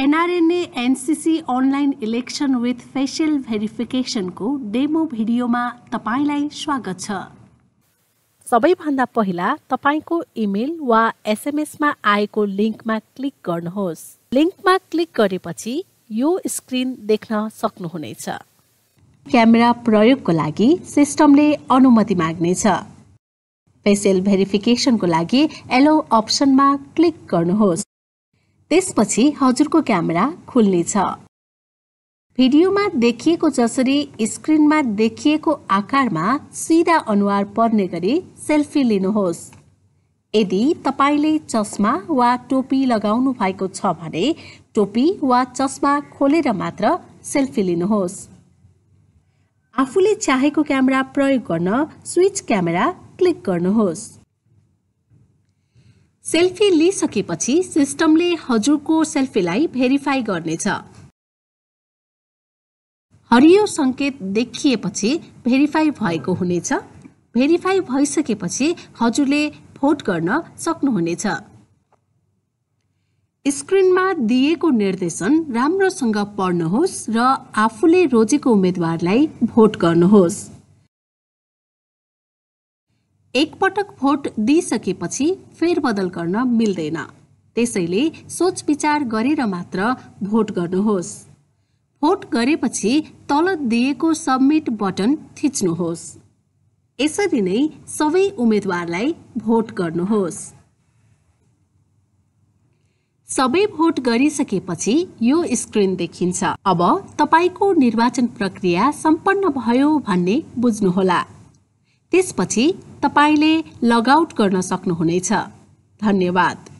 NRNA NCC online election with facial भेरिफिकेसनको demo भिडियोमा तपाईँलाई स्वागत छ सबैभन्दा पहिला तपाईँको इमेल वा एसएमएसमा आएको लिङ्कमा क्लिक गर्नुहोस् लिङ्कमा क्लिक गरेपछि यो स्क्रिन देख्न सक्नुहुनेछ क्यामेरा प्रयोगको लागि सिस्टमले अनुमति माग्नेछ फेसियल भेरिफिकेसनको लागि एलो अप्सनमा क्लिक गर्नुहोस् त्यसपछि हजुरको क्यामेरा खुल्नेछ भिडियोमा देखिएको जसरी स्क्रिनमा देखिएको आकारमा सिधा अनुहार पर्ने गरी सेल्फी लिनुहोस् यदि तपाईँले चस्मा वा टोपी लगाउनु भएको छ भने टोपी वा चस्मा खोलेर मात्र सेल्फी लिनुहोस् आफूले चाहेको क्यामेरा प्रयोग गर्न स्विच क्यामेरा क्लिक गर्नुहोस् सेल्फी लिइसकेपछि सिस्टमले हजुरको सेल्फीलाई भेरिफाई गर्नेछ हरियो सङ्केत देखिएपछि भेरिफाई भएको हुनेछ भेरिफाई भइसकेपछि हजुरले भोट गर्न सक्नुहुनेछ स्क्रिनमा दिएको निर्देशन राम्रोसँग पढ्नुहोस् र आफूले रोजेको उम्मेद्वारलाई भोट गर्नुहोस् एकपटक भोट दिइसकेपछि फेरबदल गर्न मिल्दैन त्यसैले सोच विचार गरेर मात्र भोट गर्नुहोस् भोट गरेपछि तल दिएको सबमिट बटन थिच्नुहोस् यसरी नै सबै उम्मेद्वारलाई भोट गर्नुहोस् सबै भोट गरिसकेपछि यो स्क्रिन देखिन्छ अब तपाईँको निर्वाचन प्रक्रिया सम्पन्न भयो भन्ने बुझ्नुहोला त्यसपछि तपाईँले लगआउट गर्न सक्नुहुनेछ धन्यवाद